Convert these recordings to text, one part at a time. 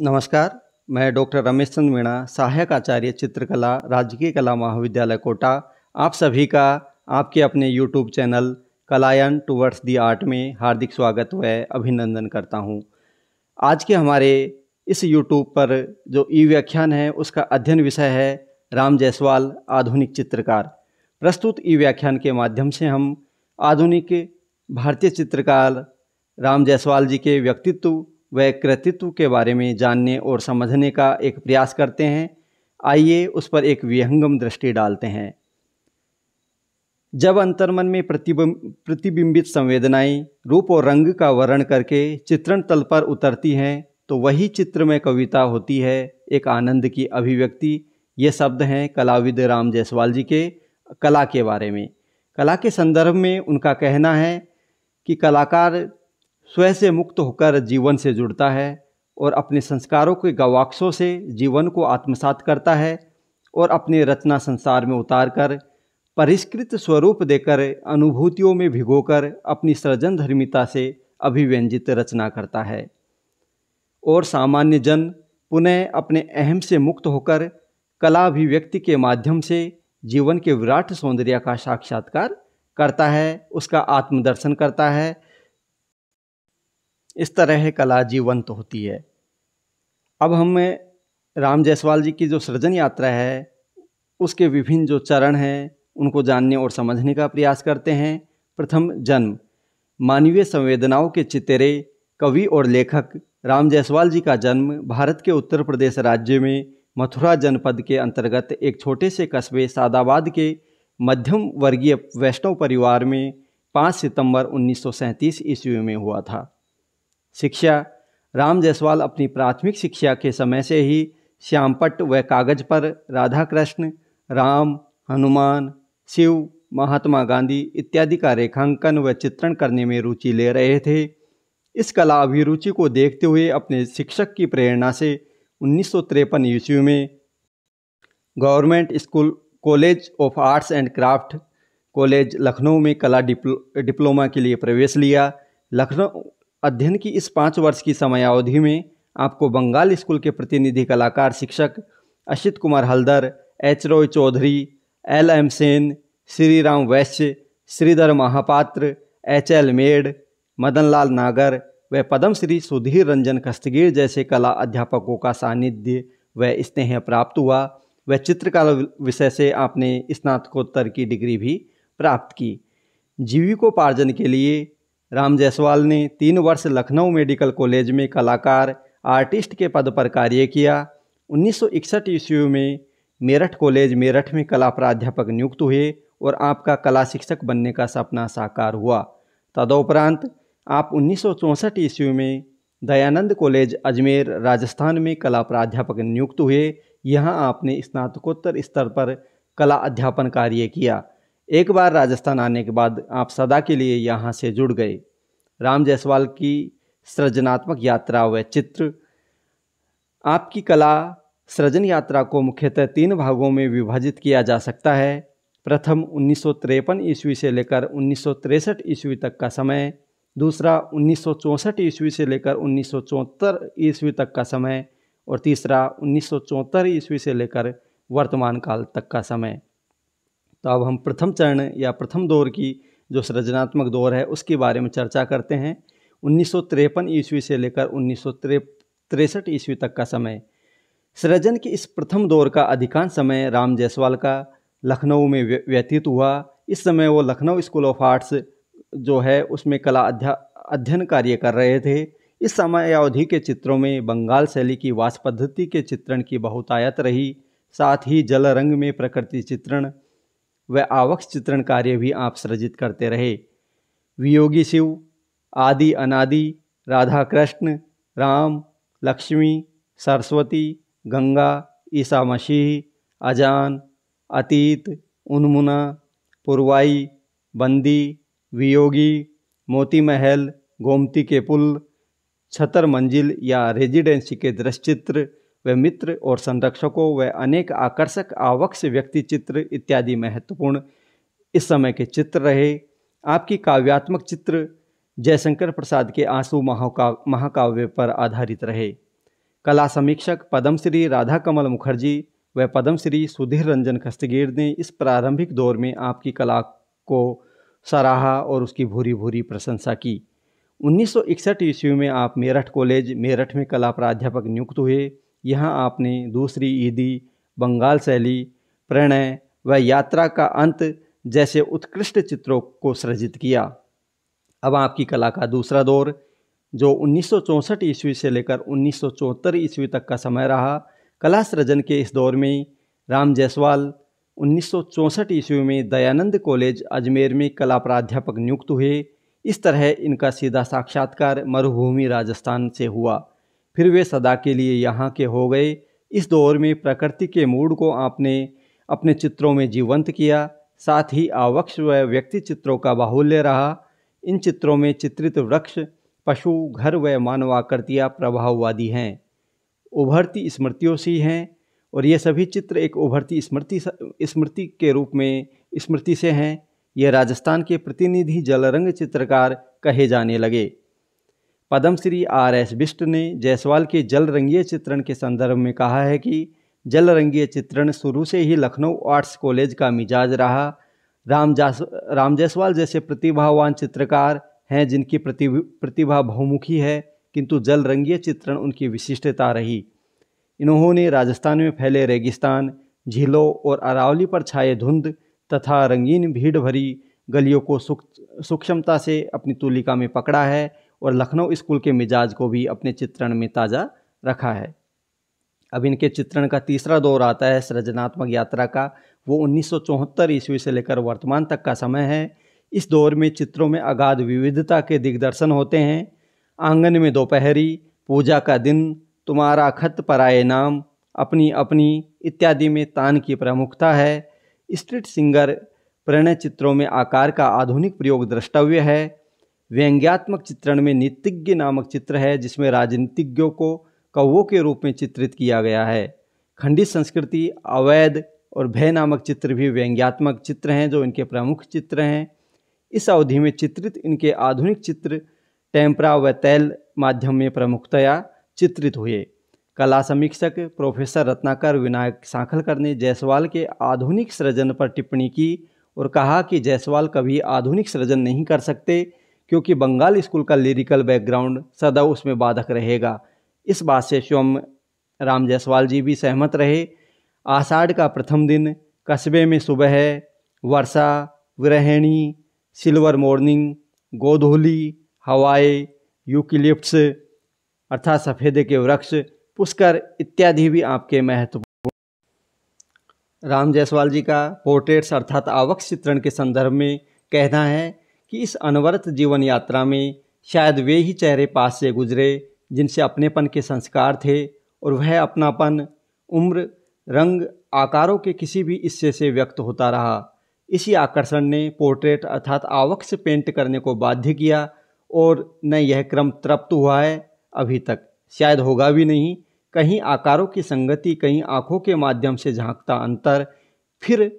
नमस्कार मैं डॉक्टर रमेश चंद्र मीणा सहायक आचार्य चित्रकला राजकीय कला महाविद्यालय कोटा आप सभी का आपके अपने YouTube channel Kalayan towards the art में हार्दिक स्वागत व अभिनंदन करता हूँ आज के हमारे इस यूट्यूब पर जो ई व्याख्यान है उसका अध्ययन विषय है राम जायसवाल आधुनिक चित्रकार प्रस्तुत ई व्याख्यान के माध्यम से हम आधुनिक भारतीय चित्रकार राम जायसवाल जी के व्यक्तित्व वह कृतित्व के बारे में जानने और समझने का एक प्रयास करते हैं आइए उस पर एक विहंगम दृष्टि डालते हैं जब अंतर्मन में प्रतिबिंबित संवेदनाएं रूप और रंग का वर्णन करके चित्रण तल पर उतरती हैं तो वही चित्र में कविता होती है एक आनंद की अभिव्यक्ति ये शब्द हैं कलाविद राम जायसवाल जी के कला के बारे में कला के संदर्भ में उनका कहना है कि कलाकार स्वयं से मुक्त होकर जीवन से जुड़ता है और अपने संस्कारों के गवाक्षों से जीवन को आत्मसात करता है और अपने रचना संसार में उतार कर परिष्कृत स्वरूप देकर अनुभूतियों में भिगोकर अपनी सृजन धर्मिता से अभिव्यंजित रचना करता है और सामान्य जन पुनः अपने अहम से मुक्त होकर कला अभिव्यक्ति के माध्यम से जीवन के विराट सौंदर्य का साक्षात्कार करता है उसका आत्मदर्शन करता है इस तरह कला जीवंत तो होती है अब हमें राम जायसवाल जी की जो सृजन यात्रा है उसके विभिन्न जो चरण हैं उनको जानने और समझने का प्रयास करते हैं प्रथम जन्म मानवीय संवेदनाओं के चितेरे कवि और लेखक राम जायसवाल जी का जन्म भारत के उत्तर प्रदेश राज्य में मथुरा जनपद के अंतर्गत एक छोटे से कस्बे सादाबाद के मध्यम वर्गीय वैष्णव परिवार में 5 सितंबर उन्नीस ईस्वी में हुआ था शिक्षा राम जायसवाल अपनी प्राथमिक शिक्षा के समय से ही श्यामपट व कागज पर राधा कृष्ण राम हनुमान शिव महात्मा गांधी इत्यादि का रेखांकन व चित्रण करने में रुचि ले रहे थे इस कला अभिरुचि को देखते हुए अपने शिक्षक की प्रेरणा से उन्नीस ईस्वी में government school college of arts and craft college Lucknow में कला डिप्लो, डिप्लोमा के लिए प्रवेश लिया लखनऊ अध्ययन की इस पाँच वर्ष की समयावधि में आपको बंगाल स्कूल के प्रतिनिधि कलाकार शिक्षक Asit Kumar Haldar H Roy Chowdhury L M Sen Shri Ram Vaishya Sridhar Mahapatra H L Mede Madan Lal Nagar व पद्मश्री सुधीर रंजन खस्तगीर जैसे कला अध्यापकों का सानिध्य व स्नेह प्राप्त हुआ व चित्रकला विषय से आपने स्नातकोत्तर की डिग्री भी प्राप्त की जीविकोपार्जन के लिए राम जायसवाल ने तीन वर्ष लखनऊ मेडिकल कॉलेज में कलाकार आर्टिस्ट के पद पर कार्य किया उन्नीस सौ इकसठ ईस्वी में मेरठ कॉलेज मेरठ में कला प्राध्यापक नियुक्त हुए और आपका कला शिक्षक बनने का सपना साकार हुआ तदोपरांत आप उन्नीस सौ ईस्वी में दयानंद कॉलेज अजमेर राजस्थान में कला प्राध्यापक नियुक्त हुए यहाँ आपने स्नातकोत्तर स्तर पर कला अध्यापन कार्य किया एक बार राजस्थान आने के बाद आप सदा के लिए यहाँ से जुड़ गए राम जायसवाल की सृजनात्मक यात्रा व चित्र आपकी कला सृजन यात्रा को मुख्यतः तीन भागों में विभाजित किया जा सकता है प्रथम उन्नीस ईस्वी से लेकर उन्नीस ईस्वी तक का समय दूसरा उन्नीस ईस्वी से लेकर उन्नीस ईस्वी तक का समय और तीसरा उन्नीस ईस्वी से लेकर वर्तमान काल तक का समय तो अब हम प्रथम चरण या प्रथम दौर की जो सृजनात्मक दौर है उसके बारे में चर्चा करते हैं उन्नीस ईस्वी से लेकर उन्नीस ईस्वी तक का समय सृजन के इस प्रथम दौर का अधिकांश समय राम जायसवाल का लखनऊ में व्यतीत हुआ इस समय वो लखनऊ स्कूल ऑफ आर्ट्स जो है उसमें कला अध्या अध्ययन कार्य कर रहे थे इस समय अवधि के चित्रों में बंगाल शैली की वास पद्धति के चित्रण की बहुतायत रही साथ ही जल रंग में प्रकृति चित्रण व आवक्ष चित्रण कार्य भी आप सृजित करते रहे वियोगी शिव आदि अनादि राधा कृष्ण राम लक्ष्मी सरस्वती गंगा ईसा मसीह अजान अतीत उन्मुना पुरवाई बंदी वियोगी मोती महल गोमती के पुल छतर मंजिल या रेजिडेंसी के दृश्चित्र वे मित्र और संरक्षकों व अनेक आकर्षक आवक्ष व्यक्ति चित्र इत्यादि महत्वपूर्ण इस समय के चित्र रहे आपकी काव्यात्मक चित्र जयशंकर प्रसाद के आंसू महाकाव्य महाकाव्य पर आधारित रहे कला समीक्षक पद्मश्री राधा कमल मुखर्जी व पद्मश्री सुधीर रंजन खस्तगीर ने इस प्रारंभिक दौर में आपकी कला को सराहा और उसकी भूरी भूरी प्रशंसा की 1961 ईस्वी में आप मेरठ कॉलेज मेरठ में कला प्राध्यापक नियुक्त हुए यहाँ आपने दूसरी ईदी बंगाल शैली प्रणय व यात्रा का अंत जैसे उत्कृष्ट चित्रों को सृजित किया अब आपकी कला का दूसरा दौर जो उन्नीस ईस्वी से लेकर उन्नीस ईस्वी तक का समय रहा कला सृजन के इस दौर में राम जायसवाल उन्नीस ईस्वी में दयानंद कॉलेज अजमेर में कला प्राध्यापक नियुक्त हुए इस तरह इनका सीधा साक्षात्कार मरुभूमि राजस्थान से हुआ फिर वे सदा के लिए यहाँ के हो गए इस दौर में प्रकृति के मूड को आपने अपने चित्रों में जीवंत किया साथ ही आवक्ष व व्यक्ति चित्रों का बाहुल्य रहा इन चित्रों में चित्रित वृक्ष पशु घर व मानवाकृतियाँ प्रभाववादी हैं उभरती स्मृतियों से हैं और ये सभी चित्र एक उभरती स्मृति स्मृति के रूप में स्मृति से हैं ये राजस्थान के प्रतिनिधि जलरंग चित्रकार कहे जाने लगे पद्मश्री आर एस बिष्ट ने जायसवाल के जल रंगीय चित्रण के संदर्भ में कहा है कि जल रंगीय चित्रण शुरू से ही लखनऊ आर्ट्स कॉलेज का मिजाज रहा राम जास राम जायसवाल जैसे प्रतिभावान चित्रकार हैं जिनकी प्रति प्रतिभा बहुमुखी है किंतु जल रंगीय चित्रण उनकी विशिष्टता रही इन्होंने राजस्थान में फैले रेगिस्तान झीलों और अरावली पर छाए धुंध तथा रंगीन भीड़ भरी गलियों को सूक्ष्मता से अपनी तूलिका में पकड़ा है और लखनऊ स्कूल के मिजाज को भी अपने चित्रण में ताज़ा रखा है अब इनके चित्रण का तीसरा दौर आता है सृजनात्मक यात्रा का वो उन्नीस ईस्वी से लेकर वर्तमान तक का समय है इस दौर में चित्रों में अगाध विविधता के दिग्दर्शन होते हैं आंगन में दोपहरी पूजा का दिन तुम्हारा खत पर आए नाम अपनी अपनी इत्यादि में तान की प्रमुखता है स्ट्रीट सिंगर प्रणय चित्रों में आकार का आधुनिक प्रयोग द्रष्टव्य है व्यंग्यात्मक चित्रण में नीतिज्ञ नामक चित्र है जिसमें राजनीतिज्ञों को कौवों के रूप में चित्रित किया गया है खंडित संस्कृति अवैध और भय नामक चित्र भी व्यंग्यात्मक चित्र हैं जो इनके प्रमुख चित्र हैं इस अवधि में चित्रित इनके आधुनिक चित्र टेम्परा व तैल माध्यम में प्रमुखतया चित्रित हुए कला समीक्षक प्रोफेसर रत्नाकर विनायक सांखलकर ने जायसवाल के आधुनिक सृजन पर टिप्पणी की और कहा कि जायसवाल कभी आधुनिक सृजन नहीं कर सकते क्योंकि बंगाल स्कूल का लिरिकल बैकग्राउंड सदा उसमें बाधक रहेगा इस बात से स्वयं राम जायसवाल जी भी सहमत रहे आषाढ़ का प्रथम दिन कस्बे में सुबह वर्षा ग्रहिणी सिल्वर मॉर्निंग गोधोली हवाए यूकिलिप्स अर्थात सफ़ेदे के वृक्ष पुष्कर इत्यादि भी आपके महत्वपूर्ण राम जायसवाल जी का पोर्ट्रेट्स अर्थात आवक चित्रण के संदर्भ में कहना है कि इस अनवरत जीवन यात्रा में शायद वे ही चेहरे पास से गुजरे जिनसे अपनेपन के संस्कार थे और वह अपनापन उम्र रंग आकारों के किसी भी हिस्से से व्यक्त होता रहा इसी आकर्षण ने पोर्ट्रेट अर्थात आवक से पेंट करने को बाध्य किया और न यह क्रम तृप्त हुआ है अभी तक शायद होगा भी नहीं कहीं आकारों की संगति कहीं आँखों के माध्यम से झांकता अंतर फिर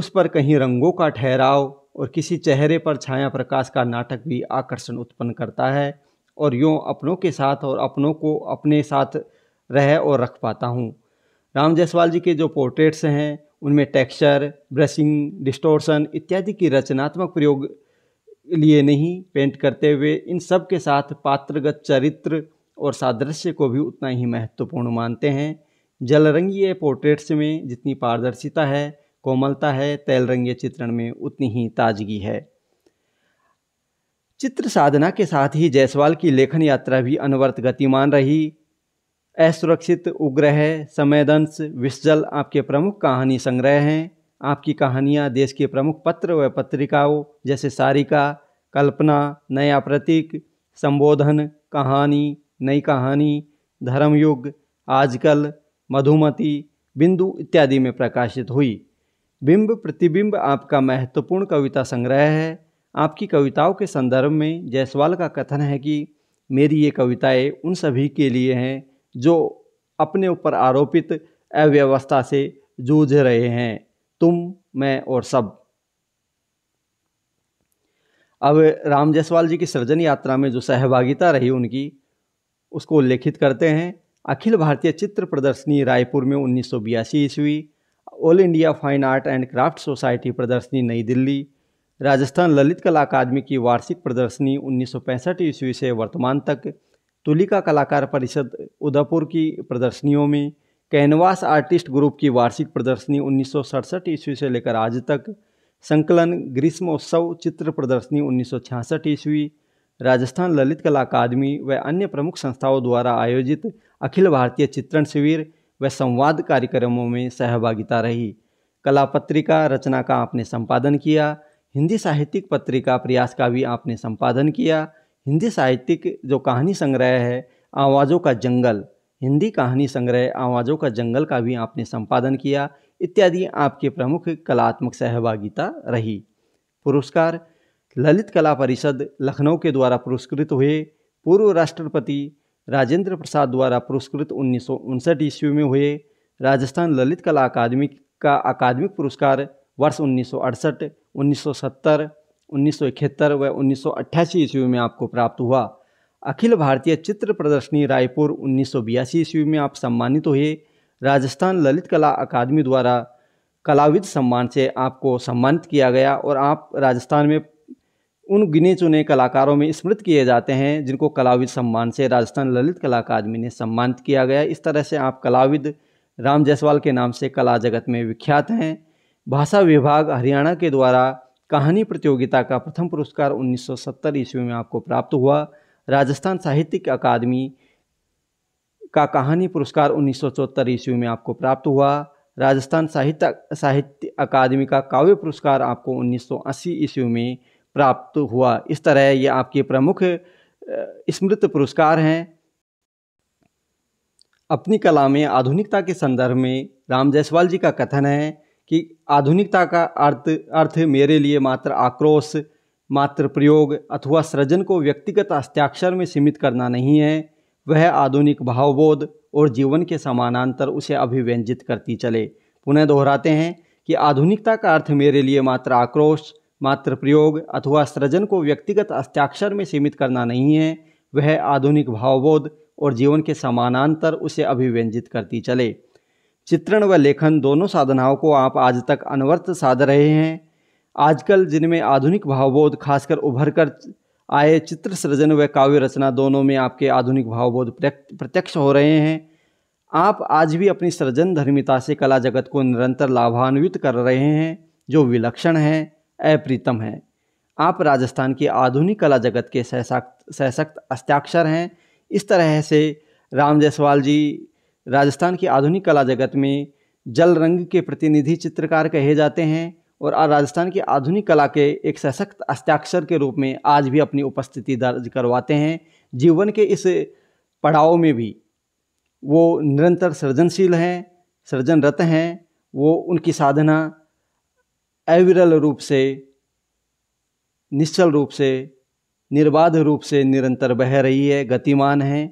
उस पर कहीं रंगों का ठहराव और किसी चेहरे पर छाया प्रकाश का नाटक भी आकर्षण उत्पन्न करता है और यूँ अपनों के साथ और अपनों को अपने साथ रह और रख पाता हूँ राम जायसवाल जी के जो पोर्ट्रेट्स हैं उनमें टेक्सचर ब्रशिंग डिस्टोर्शन इत्यादि की रचनात्मक प्रयोग लिए नहीं पेंट करते हुए इन सब के साथ पात्रगत चरित्र और सादृश्य को भी उतना ही महत्वपूर्ण मानते हैं जलरंगीय पोर्ट्रेट्स में जितनी पारदर्शिता है कोमलता है तैल रंगीय चित्रण में उतनी ही ताजगी है चित्र साधना के साथ ही जायसवाल की लेखन यात्रा भी अनवरत गतिमान रही असुरक्षित उग्रह संवेदंश विश्जल आपके प्रमुख कहानी संग्रह हैं आपकी कहानियाँ देश के प्रमुख पत्र व पत्रिकाओं जैसे सारिका कल्पना नया प्रतीक संबोधन कहानी नई कहानी धर्मयुग आजकल मधुमती बिंदु इत्यादि में प्रकाशित हुई बिंब प्रतिबिंब आपका महत्वपूर्ण कविता संग्रह है आपकी कविताओं के संदर्भ में जायसवाल का कथन है कि मेरी ये कविताएं उन सभी के लिए हैं जो अपने ऊपर आरोपित अव्यवस्था से जूझ रहे हैं तुम मैं और सब अब राम जायसवाल जी की सृजन यात्रा में जो सहभागिता रही उनकी उसको उल्लेखित करते हैं अखिल भारतीय चित्र प्रदर्शनी रायपुर में उन्नीस सौ ईस्वी all India fine art and craft society प्रदर्शनी नई दिल्ली राजस्थान ललित कला अकादमी की वार्षिक प्रदर्शनी उन्नीस ईस्वी से वर्तमान तक तुलिका कलाकार परिषद उदयपुर की प्रदर्शनियों में कैनवास आर्टिस्ट ग्रुप की वार्षिक प्रदर्शनी उन्नीस ईस्वी से लेकर आज तक संकलन ग्रीष्मोत्सव चित्र प्रदर्शनी उन्नीस ईस्वी राजस्थान ललित कला अकादमी व अन्य प्रमुख संस्थाओं द्वारा आयोजित अखिल भारतीय चित्रण शिविर व संवाद कार्यक्रमों में सहभागिता रही कला पत्रिका रचना का आपने संपादन किया हिंदी साहित्यिक पत्रिका प्रयास का भी आपने संपादन किया हिंदी साहित्यिक जो कहानी संग्रह है आवाज़ों का जंगल हिंदी कहानी संग्रह आवाज़ों का जंगल का भी आपने संपादन किया इत्यादि आपके प्रमुख कलात्मक सहभागिता रही पुरस्कार ललित कला परिषद लखनऊ के द्वारा पुरस्कृत हुए पूर्व राष्ट्रपति राजेंद्र प्रसाद द्वारा पुरस्कृत उन्नीस ईस्वी में हुए राजस्थान ललित कला अकादमी का अकादमिक पुरस्कार वर्ष उन्नीस सौ अड़सठ उन्नीस सौ सत्तर उन्नीस सौ इकहत्तर व उन्नीस सौ अट्ठासी ईस्वी में आपको प्राप्त हुआ अखिल भारतीय चित्र प्रदर्शनी रायपुर उन्नीस सौ बयासी ईस्वी में आप सम्मानित हुए राजस्थान ललित कला अकादमी द्वारा कलाविद सम्मान से आपको सम्मानित किया गया और आप राजस्थान में उन गिने चुने कलाकारों में स्मृत किए जाते हैं जिनको कलाविद सम्मान से राजस्थान ललित कला अकादमी ने सम्मानित किया गया इस तरह से आप कलाविद राम जायसवाल के नाम से कला जगत में विख्यात हैं भाषा विभाग हरियाणा के द्वारा कहानी प्रतियोगिता का प्रथम पुरस्कार 1970 ईस्वी में आपको प्राप्त हुआ राजस्थान साहित्यिक अकादमी का कहानी पुरस्कार 1974 ईस्वी में आपको प्राप्त हुआ राजस्थान साहित्य साहित्य अकादमी का काव्य पुरस्कार आपको 1980 ईस्वी में प्राप्त हुआ इस तरह ये आपके प्रमुख स्मृत पुरस्कार हैं अपनी कला में आधुनिकता के संदर्भ में राम जायसवाल जी का कथन है कि आधुनिकता का अर्थ अर्थ मेरे लिए मात्र आक्रोश मात्र प्रयोग अथवा सृजन को व्यक्तिगत हस्ताक्षर में सीमित करना नहीं है वह आधुनिक भावबोध और जीवन के समानांतर उसे अभिव्यंजित करती चले पुनः दोहराते हैं कि आधुनिकता का अर्थ मेरे लिए मात्र आक्रोश मात्र प्रयोग अथवा सृजन को व्यक्तिगत हस्ताक्षर में सीमित करना नहीं है वह आधुनिक भावबोध और जीवन के समानांतर उसे अभिव्यंजित करती चले चित्रण व लेखन दोनों साधनाओं को आप आज तक अनवर्त साध रहे हैं आजकल जिनमें आधुनिक भावबोध खासकर उभर कर आए चित्र सृजन व काव्य रचना दोनों में आपके आधुनिक भावबोध प्रत्यक्ष हो रहे हैं आप आज भी अपनी सृजन धर्मिता से कला जगत को निरंतर लाभान्वित कर रहे हैं जो विलक्षण है अप्रीतम हैं आप राजस्थान की आधुनिक कला जगत के सशक्त सशक्त हस्ताक्षर हैं इस तरह से राम जायसवाल जी राजस्थान की आधुनिक कला जगत में जल रंग के प्रतिनिधि चित्रकार कहे जाते हैं और राजस्थान की आधुनिक कला के एक सशक्त हस्ताक्षर के रूप में आज भी अपनी उपस्थिति दर्ज करवाते हैं जीवन के इस पड़ाव में भी वो निरंतर सृजनशील हैं सृजनरत हैं वो उनकी साधना अविरल रूप से निश्चल रूप से निर्बाध रूप से निरंतर बह रही है गतिमान है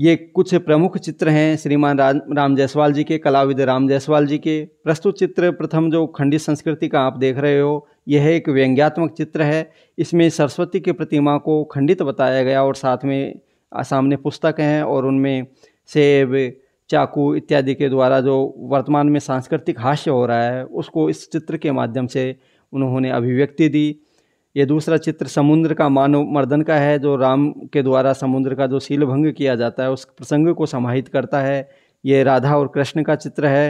ये कुछ प्रमुख चित्र हैं श्रीमान राम राम जायसवाल जी के कलाविद राम जायसवाल जी के प्रस्तुत चित्र प्रथम जो खंडित संस्कृति का आप देख रहे हो यह एक व्यंग्यात्मक चित्र है इसमें सरस्वती की प्रतिमा को खंडित बताया गया और साथ में सामने पुस्तक हैं और उनमें सेब चाकू इत्यादि के द्वारा जो वर्तमान में सांस्कृतिक हास्य हो रहा है उसको इस चित्र के माध्यम से उन्होंने अभिव्यक्ति दी ये दूसरा चित्र समुद्र का मानव मर्दन का है जो राम के द्वारा समुद्र का जो शील भंग किया जाता है उस प्रसंग को समाहित करता है ये राधा और कृष्ण का चित्र है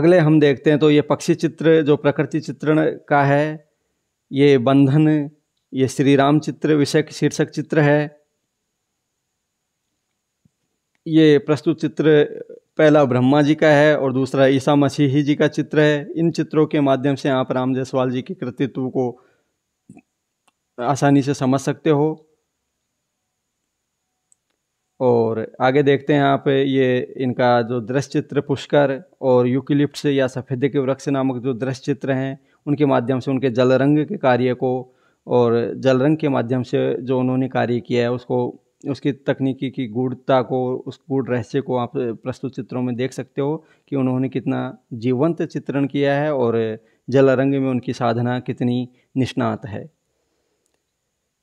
अगले हम देखते हैं तो ये पक्षी चित्र जो प्रकृति चित्रण का है ये बंधन ये श्री राम चित्र विषय शीर्षक चित्र है ये प्रस्तुत चित्र पहला ब्रह्मा जी का है और दूसरा ईसा मसीह जी का चित्र है इन चित्रों के माध्यम से आप राम जयसवाल जी के कृतित्व को आसानी से समझ सकते हो और आगे देखते हैं आप ये इनका जो दृश्य चित्र पुष्कर और यूकिलिप्ट से या सफेद के वृक्ष नामक जो दृश्य चित्र हैं उनके माध्यम से उनके जलरंग के कार्य को और जलरंग के माध्यम से जो उन्होंने कार्य किया है उसको उसकी तकनीकी की गूढ़ता को उस गूढ़ रहस्य को आप प्रस्तुत चित्रों में देख सकते हो कि उन्होंने कितना जीवंत चित्रण किया है और जल रंग में उनकी साधना कितनी निष्णात है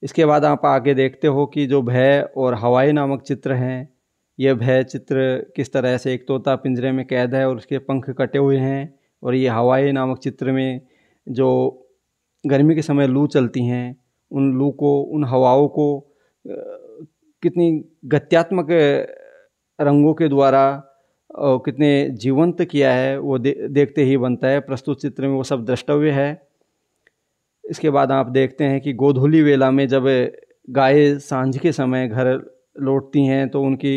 इसके बाद आप आगे देखते हो कि जो भय और हवाई नामक चित्र हैं यह भय चित्र किस तरह से एक तोता पिंजरे में कैद है और उसके पंख कटे हुए हैं और ये हवाई नामक चित्र में जो गर्मी के समय लू चलती हैं उन लू को उन हवाओं को कितनी गत्यात्मक रंगों के द्वारा और कितने जीवंत किया है वो दे, देखते ही बनता है प्रस्तुत चित्र में वो सब द्रष्टव्य है इसके बाद आप देखते हैं कि गोधूली वेला में जब गाय सांझ के समय घर लौटती हैं तो उनकी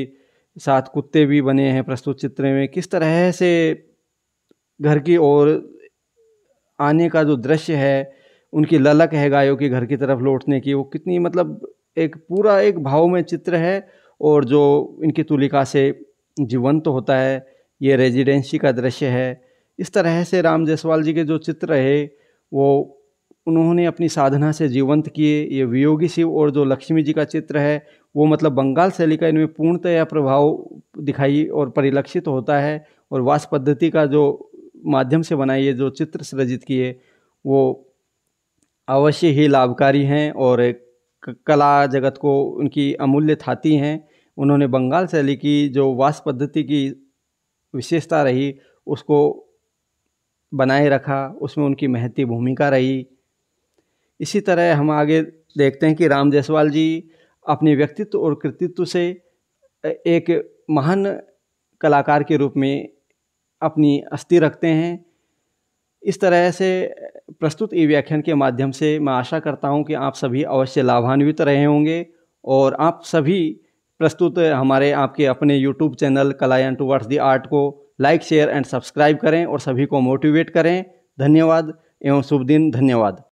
साथ कुत्ते भी बने हैं प्रस्तुत चित्र में किस तरह से घर की ओर आने का जो दृश्य है उनकी ललक है गायों के घर की तरफ लौटने की वो कितनी मतलब एक पूरा एक भाव में चित्र है और जो इनकी तुलिका से जीवंत तो होता है ये रेजिडेंसी का दृश्य है इस तरह से राम जायसवाल जी के जो चित्र रहे वो उन्होंने अपनी साधना से जीवंत किए ये वियोगी शिव और जो लक्ष्मी जी का चित्र है वो मतलब बंगाल शैली का इनमें पूर्णतया प्रभाव दिखाई और परिलक्षित तो होता है और वास पद्धति का जो माध्यम से बनाए ये जो चित्र सृजित किए वो अवश्य ही लाभकारी हैं और एक कला जगत को उनकी अमूल्य थाती हैं उन्होंने बंगाल शैली की जो वास पद्धति की विशेषता रही उसको बनाए रखा उसमें उनकी महती भूमिका रही इसी तरह हम आगे देखते हैं कि राम जायसवाल जी अपने व्यक्तित्व और कृतित्व से एक महान कलाकार के रूप में अपनी अस्थि रखते हैं इस तरह से प्रस्तुत ई व्याख्यान के माध्यम से मैं आशा करता हूँ कि आप सभी अवश्य लाभान्वित रहे होंगे और आप सभी प्रस्तुत हमारे आपके अपने YouTube channel Kalayan towards the art को लाइक शेयर एंड सब्सक्राइब करें और सभी को मोटिवेट करें धन्यवाद एवं शुभ दिन धन्यवाद